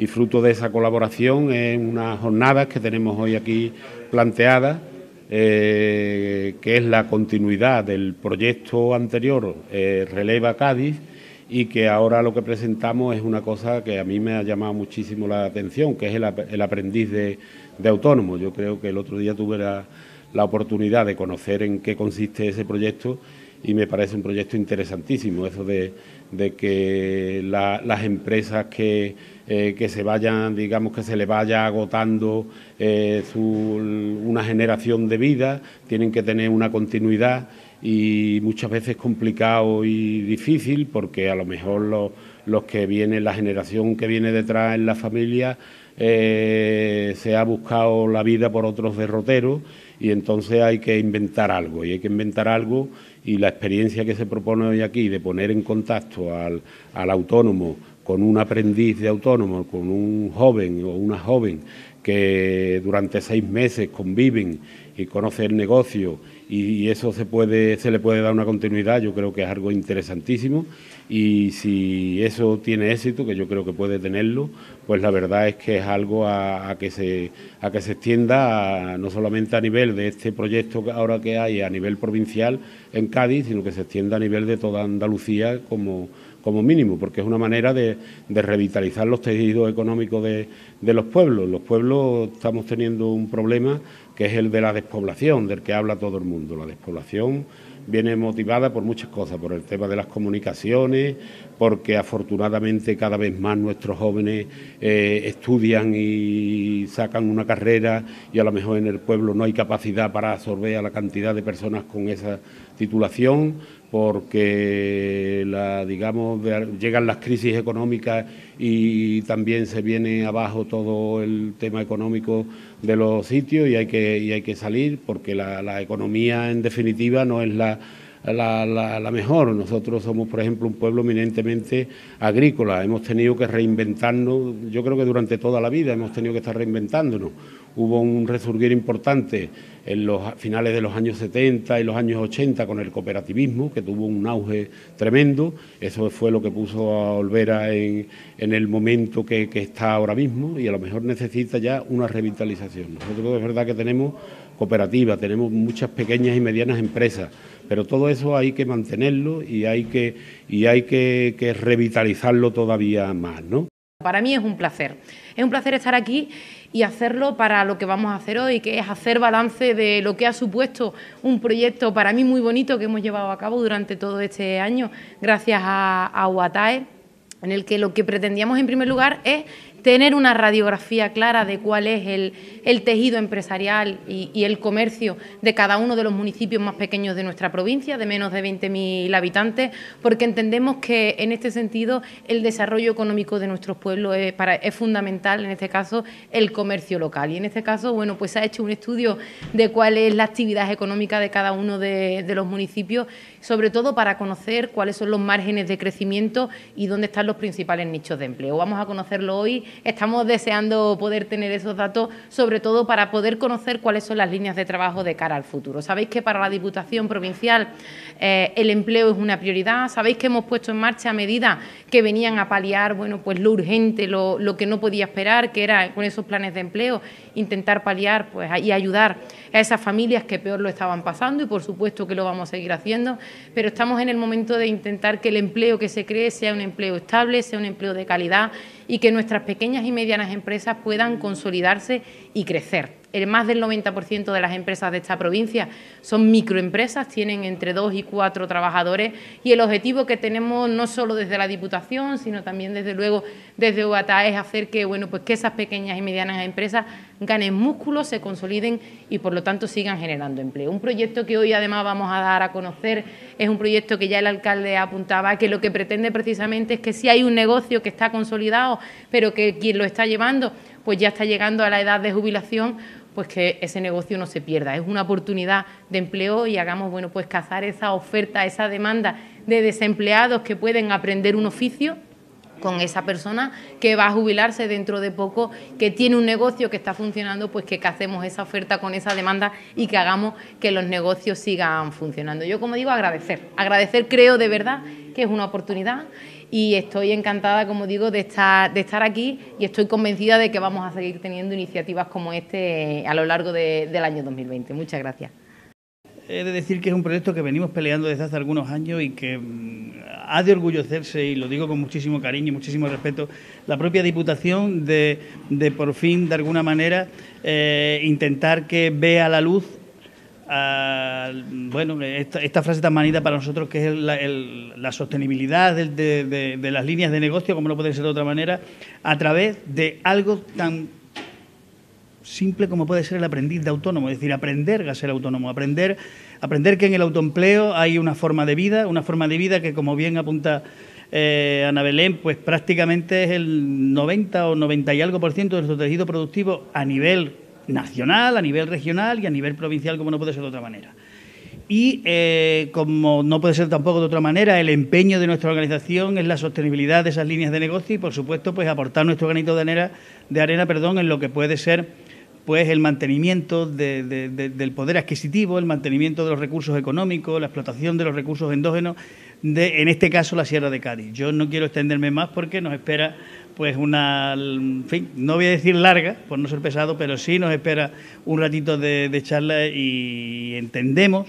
y fruto de esa colaboración es unas jornadas que tenemos hoy aquí planteadas, eh, que es la continuidad del proyecto anterior eh, Releva Cádiz y que ahora lo que presentamos es una cosa que a mí me ha llamado muchísimo la atención, que es el, aprendiz de, autónomo. Yo creo que el otro día tuve la oportunidad de conocer en qué consiste ese proyecto y me parece un proyecto interesantísimo, eso de, que las empresas que, eh, que, se vayan, digamos que se le vaya agotando eh, su, una generación de vida, tienen que tener una continuidad y muchas veces complicado y difícil porque a lo mejor los, los que vienen, la generación que viene detrás en la familia eh, se ha buscado la vida por otros derroteros y entonces hay que inventar algo y hay que inventar algo y la experiencia que se propone hoy aquí de poner en contacto al autónomo con un aprendiz de autónomo, con un joven o una joven que durante seis meses conviven y conocen el negocio y eso se, puede, se le puede dar una continuidad, yo creo que es algo interesantísimo y si eso tiene éxito, que yo creo que puede tenerlo, pues la verdad es que es algo a, que, se, a que se extienda no solamente a nivel de este proyecto que ahora que hay a nivel provincial en Cádiz, sino que se extienda a nivel de toda Andalucía como como mínimo, porque es una manera de, revitalizar los tejidos económicos de, los pueblos. Los pueblos estamos teniendo un problema que es el de la despoblación, del que habla todo el mundo. La despoblación viene motivada por muchas cosas, por el tema de las comunicaciones, porque afortunadamente cada vez más nuestros jóvenes eh, estudian y sacan una carrera y a lo mejor en el pueblo no hay capacidad para absorber a la cantidad de personas con esa titulación porque la, digamos, llegan las crisis económicas y también se viene abajo todo el tema económico de los sitios y hay que, y hay que salir porque la, la economía en definitiva no es la la, la, mejor. Nosotros somos, por ejemplo, un pueblo eminentemente agrícola. Hemos tenido que reinventarnos, yo creo que durante toda la vida hemos tenido que estar reinventándonos. Hubo un resurgir importante en los finales de los años 70 y los años 80 con el cooperativismo, que tuvo un auge tremendo. Eso fue lo que puso a Olvera en, en el momento que, que está ahora mismo y a lo mejor necesita ya una revitalización. Nosotros es verdad que tenemos cooperativas, tenemos muchas pequeñas y medianas empresas pero todo eso hay que mantenerlo y hay que, y hay que, revitalizarlo todavía más, ¿no? Para mí es un placer. Es un placer estar aquí y hacerlo para lo que vamos a hacer hoy, que es hacer balance de lo que ha supuesto un proyecto para mí muy bonito que hemos llevado a cabo durante todo este año, gracias a, a Uatae, en el que lo que pretendíamos en primer lugar es tener una radiografía clara de cuál es el, tejido empresarial y, el comercio de cada uno de los municipios más pequeños de nuestra provincia, de menos de 20.000 habitantes, porque entendemos que en este sentido el desarrollo económico de nuestros pueblos es, fundamental, en este caso, el comercio local. Y en este caso, bueno, pues se ha hecho un estudio de cuál es la actividad económica de cada uno de los municipios, sobre todo para conocer cuáles son los márgenes de crecimiento y dónde están los principales nichos de empleo. Vamos a conocerlo hoy estamos deseando poder tener esos datos, sobre todo para poder conocer cuáles son las líneas de trabajo de cara al futuro. Sabéis que para la Diputación Provincial eh, el empleo es una prioridad, sabéis que hemos puesto en marcha medidas que venían a paliar bueno, pues lo urgente, lo, que no podía esperar, que era con esos planes de empleo, intentar paliar pues, y ayudar a esas familias que peor lo estaban pasando y por supuesto que lo vamos a seguir haciendo, pero estamos en el momento de intentar que el empleo que se cree sea un empleo estable, sea un empleo de calidad y que nuestras pequeñas y medianas empresas puedan consolidarse y crecer. El más del 90% de las empresas de esta provincia son microempresas, tienen entre dos y cuatro trabajadores y el objetivo que tenemos no solo desde la Diputación, sino también desde luego desde UATA es hacer que, bueno, pues que esas pequeñas y medianas empresas ganen músculo, se consoliden y por lo tanto sigan generando empleo. Un proyecto que hoy además vamos a dar a conocer es un proyecto que ya el alcalde apuntaba, que lo que pretende precisamente es que si hay un negocio que está consolidado, pero que quien lo está llevando pues ya está llegando a la edad de jubilación, pues que ese negocio no se pierda. Es una oportunidad de empleo y hagamos, bueno, pues cazar esa oferta, esa demanda de desempleados que pueden aprender un oficio con esa persona que va a jubilarse dentro de poco, que tiene un negocio que está funcionando, pues que hacemos esa oferta con esa demanda y que hagamos que los negocios sigan funcionando. Yo, como digo, agradecer. Agradecer creo de verdad que es una oportunidad y estoy encantada, como digo, de estar, de estar aquí y estoy convencida de que vamos a seguir teniendo iniciativas como este eh, a lo largo del año 2020. Muchas gracias. He de decir que es un proyecto que venimos peleando desde hace algunos años y que mm, ha de orgullecerse, y lo digo con muchísimo cariño y muchísimo respeto, la propia Diputación de, por fin, de alguna manera, eh, intentar que vea la luz bueno, esta, frase tan manita para nosotros que es la sostenibilidad de, las líneas de negocio, como no puede ser de otra manera, a través de algo tan simple como puede ser el aprendiz de autónomo, es decir, aprender a ser autónomo, aprender, aprender que en el autoempleo hay una forma de vida, una forma de vida que, como bien apunta eh, Ana Belén, pues prácticamente es el 90 o 90 y algo por ciento de nuestro tejido productivo a nivel nacional, a nivel regional y a nivel provincial, como no puede ser de otra manera. Y eh, como no puede ser tampoco de otra manera, el empeño de nuestra organización es la sostenibilidad de esas líneas de negocio y, por supuesto, pues aportar nuestro granito de arena, de arena perdón, en lo que puede ser pues el mantenimiento del poder adquisitivo, el mantenimiento de los recursos económicos, la explotación de los recursos endógenos, de, en este caso la Sierra de Cádiz. Yo no quiero extenderme más porque nos espera pues una, en fin, no voy a decir larga, por no ser pesado, pero sí nos espera un ratito de, charla y entendemos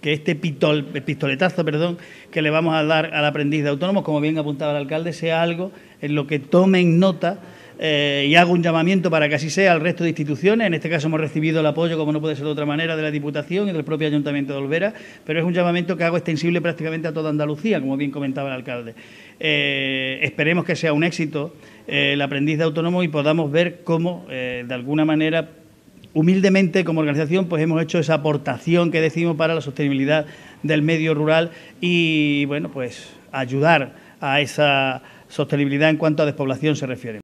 que este pitol, pistoletazo perdón, que le vamos a dar al aprendiz de autónomo, como bien apuntaba el alcalde, sea algo en lo que tomen nota eh, y hago un llamamiento para que así sea al resto de instituciones. En este caso hemos recibido el apoyo, como no puede ser de otra manera, de la Diputación y del propio Ayuntamiento de Olvera, pero es un llamamiento que hago extensible prácticamente a toda Andalucía, como bien comentaba el alcalde. Eh, esperemos que sea un éxito eh, el aprendiz de autónomo y podamos ver cómo, de alguna manera, humildemente como organización pues hemos hecho esa aportación que decimos para la sostenibilidad del medio rural y bueno pues ayudar a esa sostenibilidad en cuanto a despoblación se refiere.